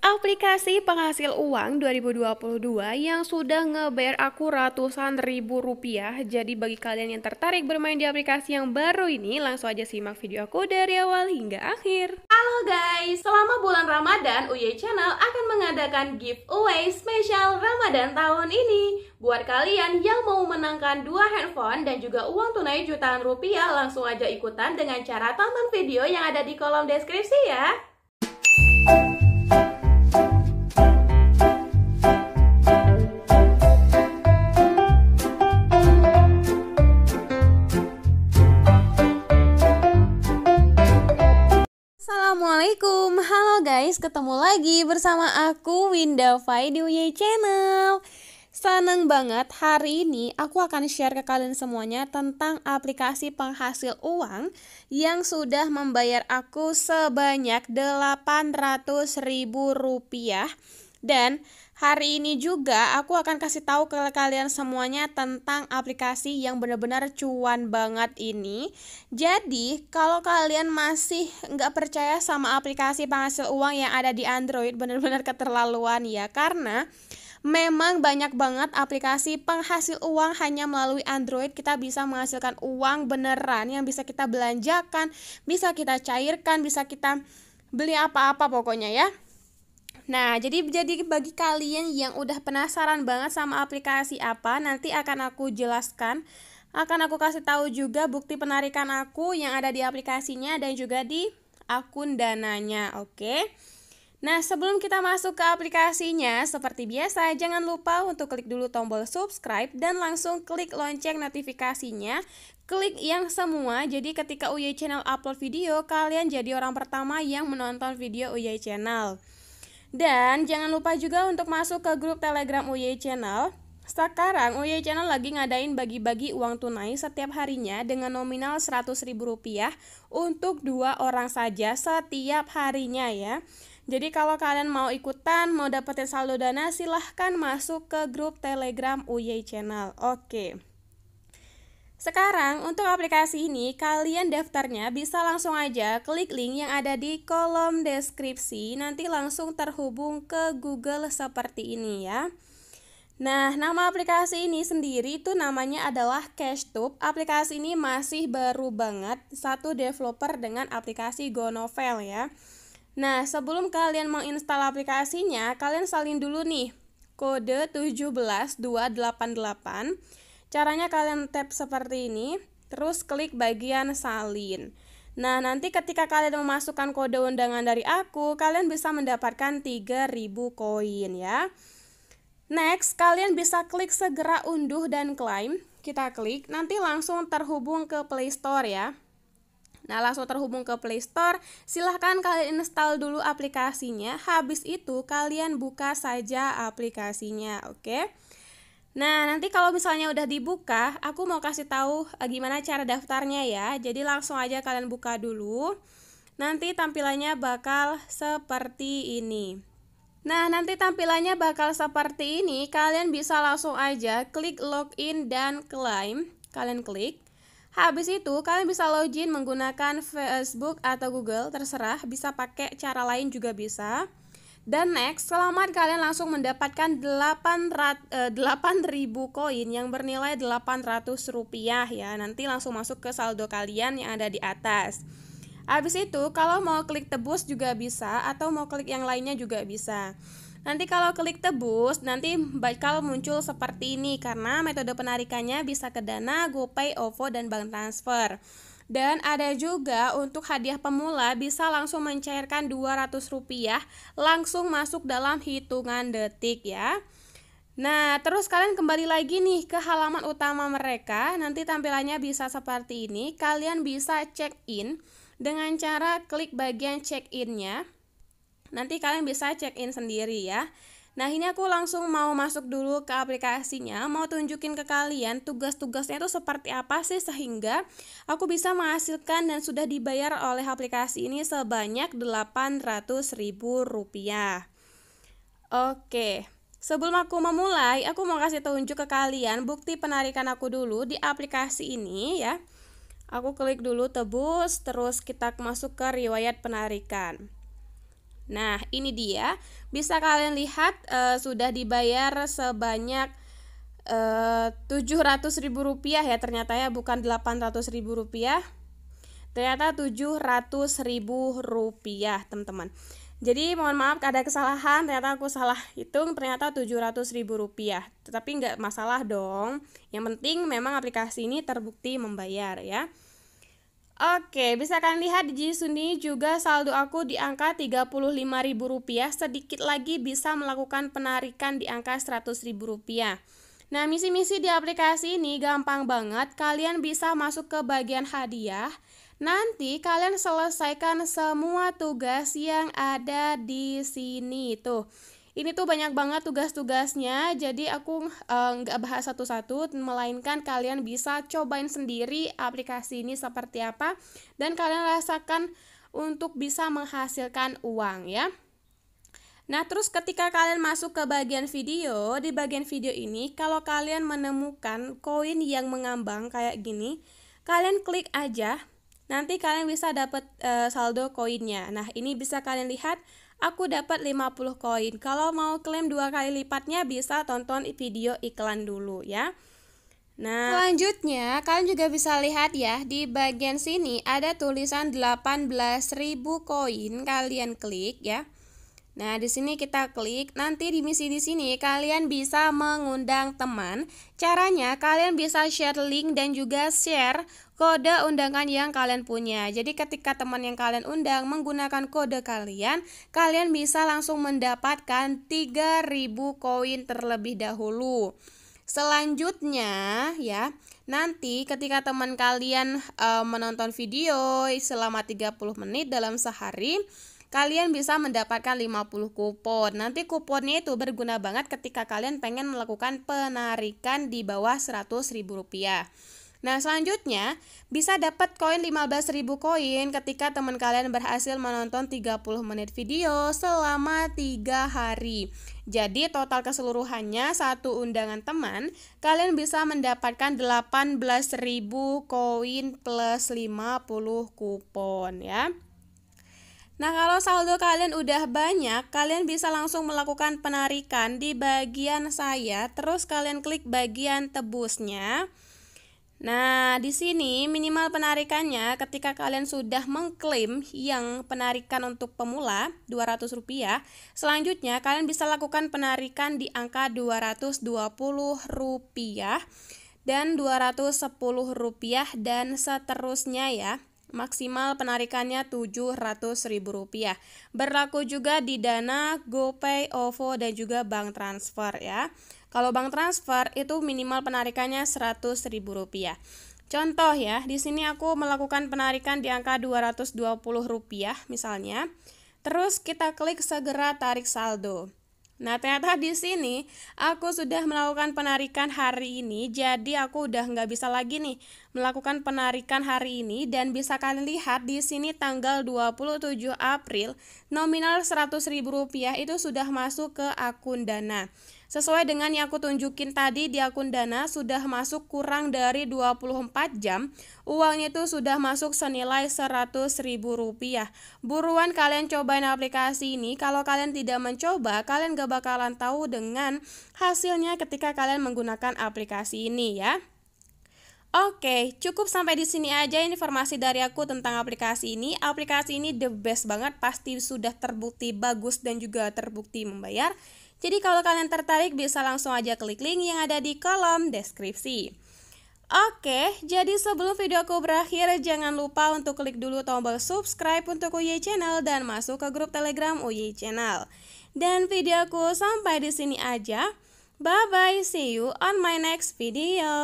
Aplikasi penghasil uang 2022 yang sudah ngebayar aku ratusan ribu rupiah. Jadi bagi kalian yang tertarik bermain di aplikasi yang baru ini, langsung aja simak video aku dari awal hingga akhir. Halo guys, selama bulan Ramadan, UY Channel akan mengadakan giveaway spesial Ramadan tahun ini. Buat kalian yang mau menangkan dua handphone dan juga uang tunai jutaan rupiah, langsung aja ikutan dengan cara tonton video yang ada di kolom deskripsi ya. guys, ketemu lagi bersama aku Winda Fai di UY Channel. Seneng banget hari ini aku akan share ke kalian semuanya tentang aplikasi penghasil uang yang sudah membayar aku sebanyak 800 ribu rupiah dan hari ini juga aku akan kasih tahu ke kalian semuanya tentang aplikasi yang benar-benar cuan banget ini. Jadi, kalau kalian masih nggak percaya sama aplikasi penghasil uang yang ada di Android, benar-benar keterlaluan ya. Karena memang banyak banget aplikasi penghasil uang hanya melalui Android kita bisa menghasilkan uang beneran yang bisa kita belanjakan, bisa kita cairkan, bisa kita beli apa-apa pokoknya ya. Nah, jadi jadi bagi kalian yang udah penasaran banget sama aplikasi apa, nanti akan aku jelaskan. Akan aku kasih tahu juga bukti penarikan aku yang ada di aplikasinya dan juga di akun dananya, oke? Okay? Nah, sebelum kita masuk ke aplikasinya, seperti biasa jangan lupa untuk klik dulu tombol subscribe dan langsung klik lonceng notifikasinya. Klik yang semua, jadi ketika UY Channel upload video, kalian jadi orang pertama yang menonton video UY Channel. Dan jangan lupa juga untuk masuk ke grup Telegram UY Channel. Sekarang UY Channel lagi ngadain bagi-bagi uang tunai setiap harinya dengan nominal ribu rupiah untuk dua orang saja setiap harinya ya. Jadi kalau kalian mau ikutan, mau dapetin saldo dana, silahkan masuk ke grup Telegram UY Channel. Oke. Okay. Sekarang untuk aplikasi ini kalian daftarnya bisa langsung aja klik link yang ada di kolom deskripsi nanti langsung terhubung ke Google seperti ini ya. Nah, nama aplikasi ini sendiri itu namanya adalah CashTube. Aplikasi ini masih baru banget, satu developer dengan aplikasi GoNovel ya. Nah, sebelum kalian menginstal aplikasinya, kalian salin dulu nih kode 17288 Caranya kalian tap seperti ini, terus klik bagian salin. Nah, nanti ketika kalian memasukkan kode undangan dari aku, kalian bisa mendapatkan 3000 koin ya. Next, kalian bisa klik segera unduh dan klaim. Kita klik, nanti langsung terhubung ke Play Store ya. Nah, langsung terhubung ke Play Store. Silahkan kalian install dulu aplikasinya. Habis itu, kalian buka saja aplikasinya, oke? Okay? Nah, nanti kalau misalnya udah dibuka, aku mau kasih tahu eh, gimana cara daftarnya ya. Jadi langsung aja kalian buka dulu. Nanti tampilannya bakal seperti ini. Nah, nanti tampilannya bakal seperti ini. Kalian bisa langsung aja klik login dan claim. Kalian klik. Habis itu, kalian bisa login menggunakan Facebook atau Google, terserah. Bisa pakai cara lain juga bisa. Dan next, selamat kalian langsung mendapatkan 8.000 eh, koin yang bernilai 800 rupiah ya. Nanti langsung masuk ke saldo kalian yang ada di atas. Habis itu, kalau mau klik tebus juga bisa atau mau klik yang lainnya juga bisa. Nanti kalau klik tebus, nanti bakal muncul seperti ini karena metode penarikannya bisa ke Dana, GoPay, OVO, dan bank transfer. Dan ada juga untuk hadiah pemula bisa langsung mencairkan Rp200 langsung masuk dalam hitungan detik ya. Nah, terus kalian kembali lagi nih ke halaman utama mereka. Nanti tampilannya bisa seperti ini. Kalian bisa check in dengan cara klik bagian check innya. Nanti kalian bisa check in sendiri ya. Nah ini aku langsung mau masuk dulu ke aplikasinya, mau tunjukin ke kalian tugas-tugasnya itu seperti apa sih sehingga aku bisa menghasilkan dan sudah dibayar oleh aplikasi ini sebanyak 800 ribu rupiah. Oke, sebelum aku memulai, aku mau kasih tunjuk ke kalian bukti penarikan aku dulu di aplikasi ini ya. Aku klik dulu tebus, terus kita masuk ke riwayat penarikan. Nah, ini dia. Bisa kalian lihat e, sudah dibayar sebanyak eh, tujuh ratus ribu rupiah ya ternyata ya bukan delapan ratus ribu rupiah ternyata tujuh ratus ribu rupiah teman-teman jadi mohon maaf ada kesalahan ternyata aku salah hitung ternyata tujuh ratus ribu rupiah tetapi nggak masalah dong yang penting memang aplikasi ini terbukti membayar ya Oke, bisa kalian lihat di sini juga saldo aku di angka Rp35.000, sedikit lagi bisa melakukan penarikan di angka Rp100.000. Nah, misi-misi di aplikasi ini gampang banget, kalian bisa masuk ke bagian hadiah. Nanti kalian selesaikan semua tugas yang ada di sini tuh ini tuh banyak banget tugas-tugasnya jadi aku eh, nggak uh, bahas satu-satu melainkan kalian bisa cobain sendiri aplikasi ini seperti apa dan kalian rasakan untuk bisa menghasilkan uang ya Nah, terus ketika kalian masuk ke bagian video, di bagian video ini kalau kalian menemukan koin yang mengambang kayak gini, kalian klik aja. Nanti kalian bisa dapat e, eh, saldo koinnya. Nah, ini bisa kalian lihat aku dapat 50 koin. Kalau mau klaim dua kali lipatnya bisa tonton video iklan dulu ya. Nah, selanjutnya kalian juga bisa lihat ya di bagian sini ada tulisan 18.000 koin kalian klik ya. Nah, di sini kita klik. Nanti di misi di sini kalian bisa mengundang teman. Caranya kalian bisa share link dan juga share kode undangan yang kalian punya. Jadi ketika teman yang kalian undang menggunakan kode kalian, kalian bisa langsung mendapatkan 3000 koin terlebih dahulu. Selanjutnya ya, nanti ketika teman kalian e, menonton video selama 30 menit dalam sehari, kalian bisa mendapatkan 50 kupon. Nanti kuponnya itu berguna banget ketika kalian pengen melakukan penarikan di bawah ribu rupiah Nah, selanjutnya bisa dapat koin 15.000 koin ketika teman kalian berhasil menonton 30 menit video selama 3 hari. Jadi total keseluruhannya satu undangan teman, kalian bisa mendapatkan 18.000 koin plus 50 kupon ya. Nah, kalau saldo kalian udah banyak, kalian bisa langsung melakukan penarikan di bagian saya, terus kalian klik bagian tebusnya. Nah, di sini minimal penarikannya ketika kalian sudah mengklaim yang penarikan untuk pemula rp rupiah. selanjutnya kalian bisa lakukan penarikan di angka rp rupiah dan rp rupiah dan seterusnya ya maksimal penarikannya Rp700.000. Berlaku juga di Dana, GoPay, OVO dan juga bank transfer ya. Kalau bank transfer itu minimal penarikannya Rp100.000. Contoh ya, di sini aku melakukan penarikan di angka Rp220 misalnya. Terus kita klik segera tarik saldo. Nah, ternyata di sini aku sudah melakukan penarikan hari ini, jadi aku udah nggak bisa lagi nih melakukan penarikan hari ini dan bisa kalian lihat di sini tanggal 27 April nominal Rp100.000 itu sudah masuk ke akun Dana. Sesuai dengan yang aku tunjukin tadi di akun Dana sudah masuk kurang dari 24 jam, uangnya itu sudah masuk senilai rp rupiah Buruan kalian cobain aplikasi ini. Kalau kalian tidak mencoba, kalian gak bakalan tahu dengan hasilnya ketika kalian menggunakan aplikasi ini ya. Oke, cukup sampai di sini aja informasi dari aku tentang aplikasi ini. Aplikasi ini the best banget, pasti sudah terbukti bagus dan juga terbukti membayar. Jadi kalau kalian tertarik bisa langsung aja klik link yang ada di kolom deskripsi. Oke, jadi sebelum video aku berakhir, jangan lupa untuk klik dulu tombol subscribe untuk UY Channel dan masuk ke grup Telegram UY Channel. Dan videoku sampai di sini aja. Bye-bye, see you on my next video.